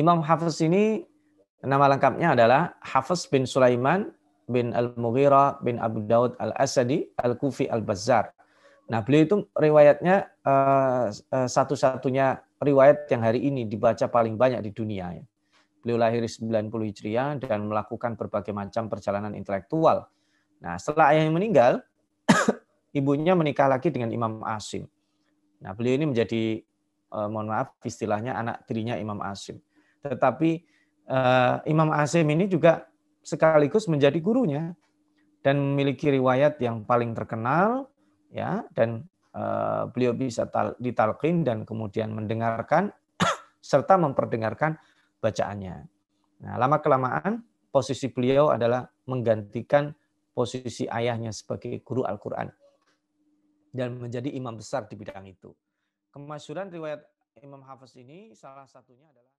Imam Hafiz ini nama lengkapnya adalah Hafiz bin Sulaiman bin Al-Mughirah bin Abu Daud Al-Asadi Al-Kufi Al-Bazzar. Nah, beliau itu riwayatnya uh, satu-satunya riwayat yang hari ini dibaca paling banyak di dunia. Ya. Beliau lahir 90 Hijriah dan melakukan berbagai macam perjalanan intelektual. Nah, setelah ayahnya meninggal, ibunya menikah lagi dengan Imam Asim. Nah, beliau ini menjadi, eh, mohon maaf, istilahnya anak tirinya Imam Asim. Tetapi uh, Imam Asim ini juga sekaligus menjadi gurunya dan memiliki riwayat yang paling terkenal ya dan uh, beliau bisa tal ditalkin dan kemudian mendengarkan serta memperdengarkan bacaannya. Nah, lama kelamaan posisi beliau adalah menggantikan posisi ayahnya sebagai guru Al-Qur'an dan menjadi imam besar di bidang itu. Kemasyuran riwayat Imam Hafiz ini salah satunya adalah